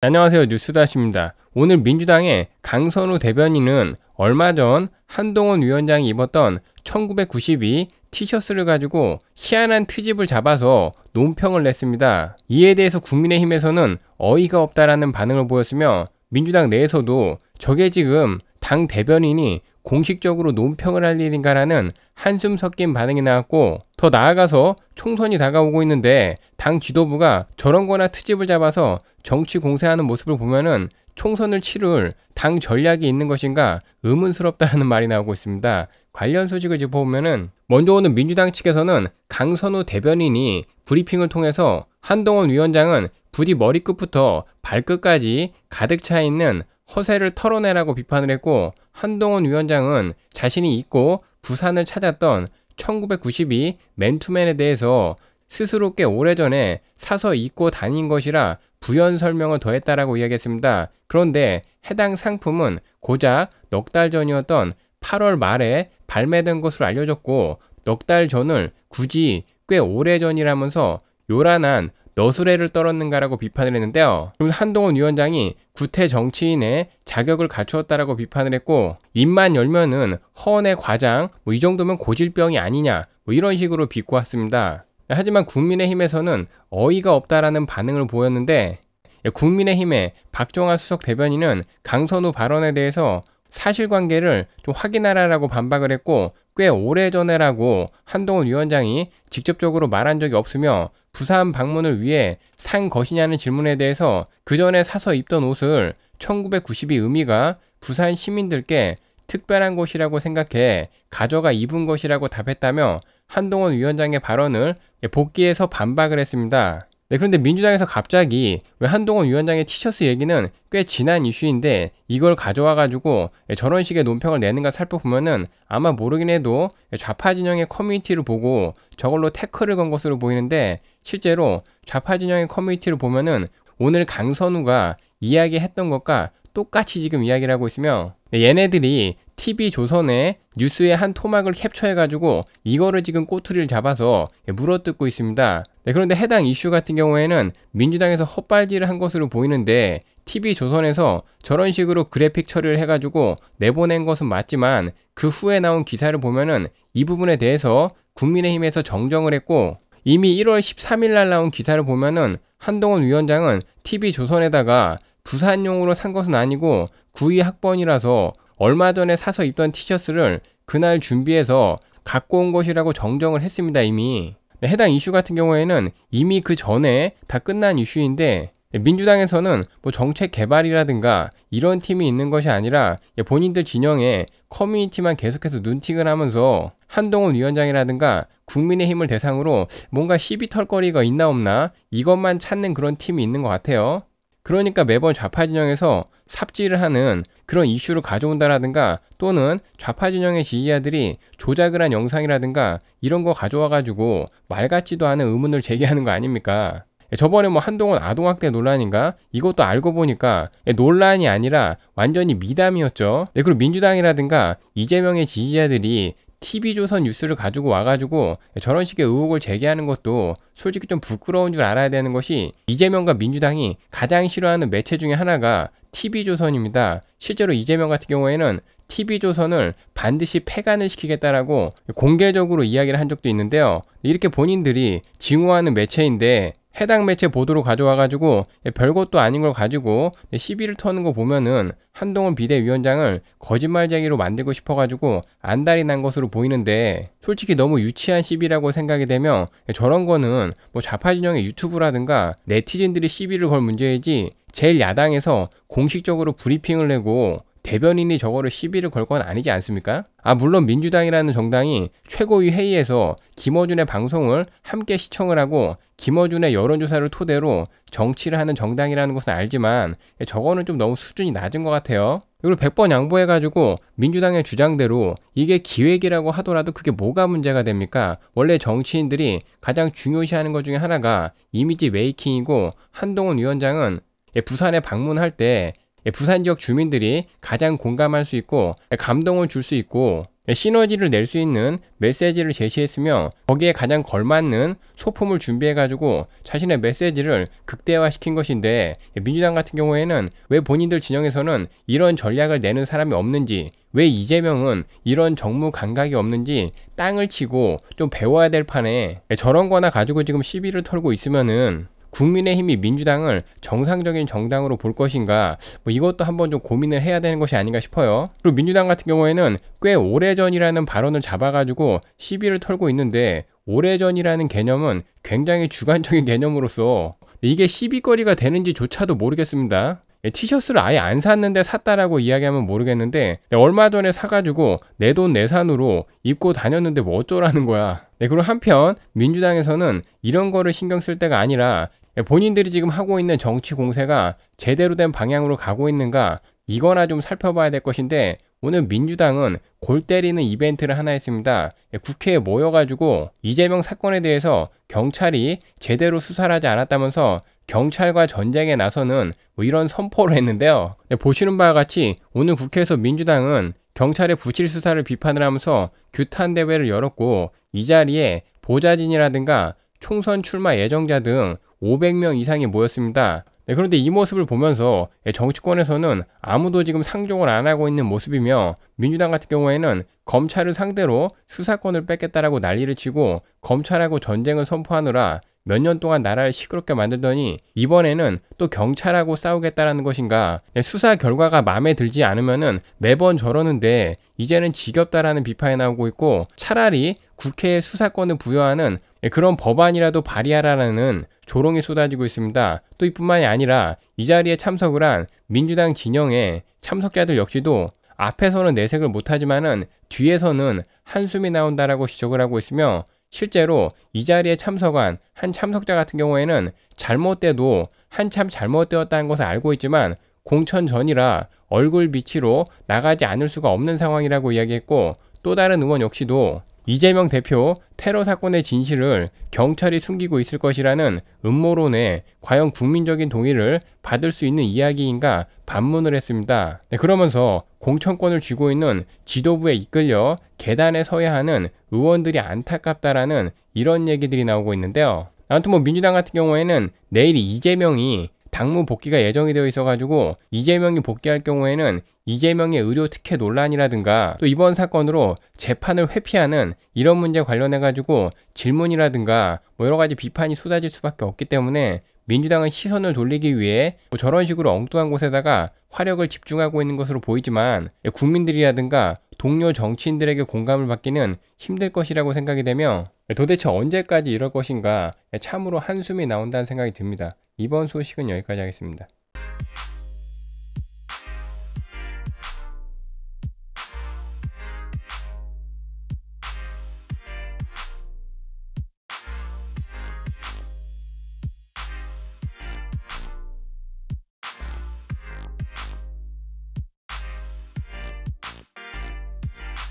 안녕하세요. 뉴스다시입니다. 오늘 민주당의 강선우 대변인은 얼마 전 한동훈 위원장이 입었던 1992 티셔츠를 가지고 희한한 트집을 잡아서 논평을 냈습니다. 이에 대해서 국민의힘에서는 어이가 없다라는 반응을 보였으며 민주당 내에서도 저게 지금 당 대변인이 공식적으로 논평을 할 일인가라는 한숨 섞인 반응이 나왔고 더 나아가서 총선이 다가오고 있는데 당 지도부가 저런 거나 트집을 잡아서 정치 공세하는 모습을 보면은 총선을 치룰당 전략이 있는 것인가 의문스럽다는 말이 나오고 있습니다. 관련 소식을 짚어보면은 먼저 오는 민주당 측에서는 강선우 대변인이 브리핑을 통해서 한동원 위원장은 부디 머리끝부터 발끝까지 가득 차 있는 허세를 털어내라고 비판을 했고 한동훈 위원장은 자신이 잊고 부산을 찾았던 1992 맨투맨에 대해서 스스로 꽤 오래전에 사서 잊고 다닌 것이라 부연 설명을 더했다라고 이야기했습니다. 그런데 해당 상품은 고작 넉 달 전이었던 8월 말에 발매된 것으로 알려졌고 넉 달 전을 굳이 꽤 오래전이라면서 요란한 너수레를 떨었는가라고 비판을 했는데요. 그럼 한동훈 위원장이 구태 정치인의 자격을 갖추었다라고 비판을 했고 입만 열면은 허언의 과장 뭐 이 정도면 고질병이 아니냐 뭐 이런 식으로 비꼬았습니다. 하지만 국민의힘에서는 어이가 없다라는 반응을 보였는데 예, 국민의힘의 박종하 수석 대변인은 강선우 발언에 대해서 사실관계를 좀 확인하라라고 반박을 했고 꽤 오래전에라고 한동훈 위원장이 직접적으로 말한 적이 없으며 부산 방문을 위해 산 것이냐는 질문에 대해서 그 전에 사서 입던 옷을 1992 의미가 부산 시민들께 특별한 곳이라고 생각해 가져가 입은 것이라고 답했다며 한동훈 위원장의 발언을 복기에서 반박을 했습니다. 네, 그런데 민주당에서 갑자기 왜 한동훈 위원장의 티셔츠 얘기는 꽤 지난 이슈인데 이걸 가져와가지고 저런 식의 논평을 내는가 살펴보면은 아마 모르긴 해도 좌파 진영의 커뮤니티를 보고 저걸로 태클을 건 것으로 보이는데 실제로 좌파 진영의 커뮤니티를 보면은 오늘 강선우가 이야기했던 것과 똑같이 지금 이야기를 하고 있으며 네, 얘네들이 TV조선의 뉴스의 한 토막을 캡처해가지고 이거를 지금 꼬투리를 잡아서 물어뜯고 있습니다. 네, 그런데 해당 이슈 같은 경우에는 민주당에서 헛발질을 한 것으로 보이는데 TV조선에서 저런 식으로 그래픽 처리를 해가지고 내보낸 것은 맞지만 그 후에 나온 기사를 보면은 이 부분에 대해서 국민의힘에서 정정을 했고 이미 1월 13일 날 나온 기사를 보면은 한동훈 위원장은 TV조선에다가 부산용으로 산 것은 아니고 구의 학번이라서 얼마 전에 사서 입던 티셔츠를 그날 준비해서 갖고 온 것이라고 정정을 했습니다, 이미. 네, 해당 이슈 같은 경우에는 이미 그 전에 다 끝난 이슈인데 네, 민주당에서는 뭐 정책 개발이라든가 이런 팀이 있는 것이 아니라 예, 본인들 진영에 커뮤니티만 계속해서 눈팅을 하면서 한동훈 위원장이라든가 국민의힘을 대상으로 뭔가 시비 털거리가 있나 없나 이것만 찾는 그런 팀이 있는 것 같아요. 그러니까 매번 좌파 진영에서 삽질을 하는 그런 이슈를 가져온다라든가 또는 좌파 진영의 지지자들이 조작을 한 영상이라든가 이런 거 가져와 가지고 말 같지도 않은 의문을 제기하는 거 아닙니까? 예, 저번에 뭐 한동안 아동학대 논란인가? 이것도 알고 보니까 예, 논란이 아니라 완전히 미담이었죠. 네, 그리고 민주당이라든가 이재명의 지지자들이 TV조선 뉴스를 가지고 와가지고 저런 식의 의혹을 제기하는 것도 솔직히 좀 부끄러운 줄 알아야 되는 것이 이재명과 민주당이 가장 싫어하는 매체 중에 하나가 TV조선입니다. 실제로 이재명 같은 경우에는 TV조선을 반드시 폐간을 시키겠다라고 공개적으로 이야기를 한 적도 있는데요. 이렇게 본인들이 증오하는 매체인데 해당 매체 보도로 가져와가지고 예, 별것도 아닌 걸 가지고 예, 시비를 터는 거 보면은 한동훈 비대위원장을 거짓말쟁이로 만들고 싶어가지고 안달이 난 것으로 보이는데 솔직히 너무 유치한 시비라고 생각이 되며 예, 저런 거는 뭐 좌파진영의 유튜브라든가 네티즌들이 시비를 걸 문제이지 제일 야당에서 공식적으로 브리핑을 내고 대변인이 저거를 시비를 걸 건 아니지 않습니까? 아 물론 민주당이라는 정당이 최고위 회의에서 김어준의 방송을 함께 시청을 하고 김어준의 여론조사를 토대로 정치를 하는 정당이라는 것은 알지만 저거는 좀 너무 수준이 낮은 것 같아요. 그리고 100번 양보해가지고 민주당의 주장대로 이게 기획이라고 하더라도 그게 뭐가 문제가 됩니까? 원래 정치인들이 가장 중요시하는 것 중에 하나가 이미지 메이킹이고 한동훈 위원장은 예, 부산에 방문할 때 예, 부산 지역 주민들이 가장 공감할 수 있고 예, 감동을 줄 수 있고 예, 시너지를 낼 수 있는 메시지를 제시했으며 거기에 가장 걸맞는 소품을 준비해가지고 자신의 메시지를 극대화시킨 것인데 민주당 같은 경우에는 왜 본인들 진영에서는 이런 전략을 내는 사람이 없는지 왜 이재명은 이런 정무 감각이 없는지 땅을 치고 좀 배워야 될 판에 저런 거나 가지고 지금 시비를 털고 있으면은 국민의힘이 민주당을 정상적인 정당으로 볼 것인가 뭐 이것도 한번 좀 고민을 해야 되는 것이 아닌가 싶어요. 그리고 민주당 같은 경우에는 꽤 오래전이라는 발언을 잡아가지고 시비를 털고 있는데 오래전이라는 개념은 굉장히 주관적인 개념으로서 이게 시비거리가 되는지조차도 모르겠습니다. 예, 티셔츠를 아예 안 샀는데 샀다라고 이야기하면 모르겠는데 네, 얼마 전에 사가지고 내 돈 내산으로 입고 다녔는데 뭐 어쩌라는 거야. 네, 그리고 한편 민주당에서는 이런 거를 신경 쓸 때가 아니라 예, 본인들이 지금 하고 있는 정치 공세가 제대로 된 방향으로 가고 있는가 이거나 좀 살펴봐야 될 것인데 오늘 민주당은 골 때리는 이벤트를 하나 했습니다. 예, 국회에 모여가지고 이재명 사건에 대해서 경찰이 제대로 수사를 하지 않았다면서 경찰과 전쟁에 나서는 뭐 이런 선포를 했는데요. 예, 보시는 바와 같이 오늘 국회에서 민주당은 경찰의 부실 수사를 비판을 하면서 규탄 대회를 열었고 이 자리에 보좌진이라든가 총선 출마 예정자 등 500명 이상이 모였습니다. 네, 그런데 이 모습을 보면서 예, 정치권에서는 아무도 지금 상종을 안 하고 있는 모습이며 민주당 같은 경우에는 검찰을 상대로 수사권을 뺏겠다라고 난리를 치고 검찰하고 전쟁을 선포하느라 몇 년 동안 나라를 시끄럽게 만들더니 이번에는 또 경찰하고 싸우겠다라는 것인가 네, 수사 결과가 마음에 들지 않으면 매번 저러는데 이제는 지겹다라는 비판이 나오고 있고 차라리 국회에 수사권을 부여하는 예, 그런 법안이라도 발의하라는 조롱이 쏟아지고 있습니다. 또 이뿐만이 아니라 이 자리에 참석을 한 민주당 진영의 참석자들 역시도 앞에서는 내색을 못하지만은 뒤에서는 한숨이 나온다라고 지적을 하고 있으며 실제로 이 자리에 참석한 한 참석자 같은 경우에는 잘못돼도 한참 잘못되었다는 것을 알고 있지만 공천 전이라 얼굴 빛으로 나가지 않을 수가 없는 상황이라고 이야기했고 또 다른 의원 역시도 이재명 대표 테러 사건의 진실을 경찰이 숨기고 있을 것이라는 음모론에 과연 국민적인 동의를 받을 수 있는 이야기인가 반문을 했습니다. 네, 그러면서 공천권을 쥐고 있는 지도부에 이끌려 계단에 서야 하는 의원들이 안타깝다라는 이런 얘기들이 나오고 있는데요. 아무튼 뭐 민주당 같은 경우에는 내일 이재명이 당무 복귀가 예정이 되어 있어가지고 이재명이 복귀할 경우에는 이재명의 의료 특혜 논란이라든가 또 이번 사건으로 재판을 회피하는 이런 문제 관련해가지고 질문이라든가 뭐 여러 가지 비판이 쏟아질 수밖에 없기 때문에 민주당은 시선을 돌리기 위해 뭐 저런 식으로 엉뚱한 곳에다가 화력을 집중하고 있는 것으로 보이지만 국민들이라든가 동료 정치인들에게 공감을 받기는 힘들 것이라고 생각이 되며 도대체 언제까지 이럴 것인가 참으로 한숨이 나온다는 생각이 듭니다. 이번 소식은 여기까지 하겠습니다.